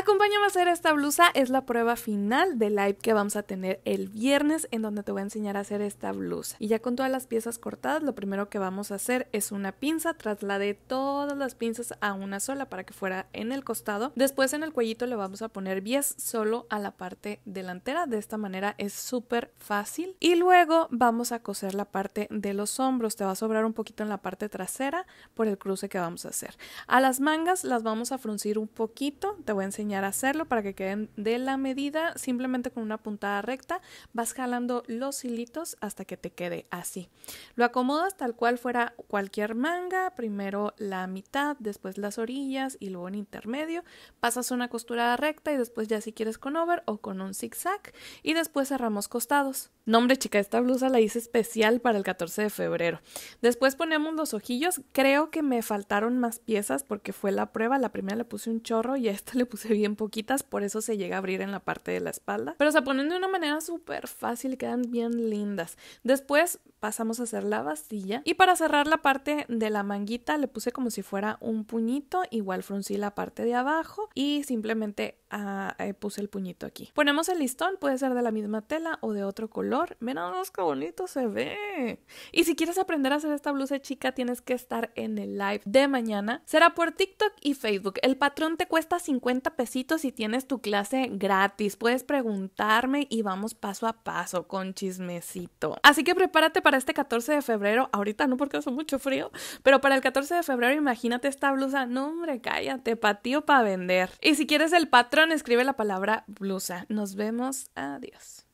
Acompáñame a hacer esta blusa, es la prueba final del live que vamos a tener el viernes en donde te voy a enseñar a hacer esta blusa. Y ya con todas las piezas cortadas, lo primero que vamos a hacer es una pinza, trasladé todas las pinzas a una sola para que fuera en el costado. Después en el cuellito le vamos a poner 10 solo a la parte delantera, de esta manera es súper fácil. Y luego vamos a coser la parte de los hombros, te va a sobrar un poquito en la parte trasera por el cruce que vamos a hacer. A las mangas las vamos a fruncir un poquito, te voy a enseñar a hacerlo para que queden de la medida, simplemente con una puntada recta vas jalando los hilitos hasta que te quede así. Lo acomodas tal cual fuera cualquier manga, primero la mitad, después las orillas y luego en intermedio, pasas una costura recta y después ya si quieres con over o con un zigzag y después cerramos costados. Nombre chica, esta blusa la hice especial para el 14 de febrero. Después ponemos los ojillos, creo que me faltaron más piezas porque fue la prueba, la primera le puse un chorro y a esta le puse bien poquitas, por eso se llega a abrir en la parte de la espalda. Pero se ponen de una manera súper fácil y quedan bien lindas. Después pasamos a hacer la bastilla. Y para cerrar la parte de la manguita le puse como si fuera un puñito, igual fruncí la parte de abajo y simplemente ah, eh, puse el puñito aquí. Ponemos el listón, puede ser de la misma tela o de otro color. Mira, qué bonito se ve. Y si quieres aprender a hacer esta blusa chica, tienes que estar en el live de mañana. Será por TikTok y Facebook. El patrón te cuesta 50 pesitos y tienes tu clase gratis. Puedes preguntarme y vamos paso a paso con chismecito. Así que prepárate para para este 14 de febrero, ahorita no porque hace mucho frío, pero para el 14 de febrero imagínate esta blusa, no hombre, cállate, patío para vender. Y si quieres el patrón, escribe la palabra blusa. Nos vemos, adiós.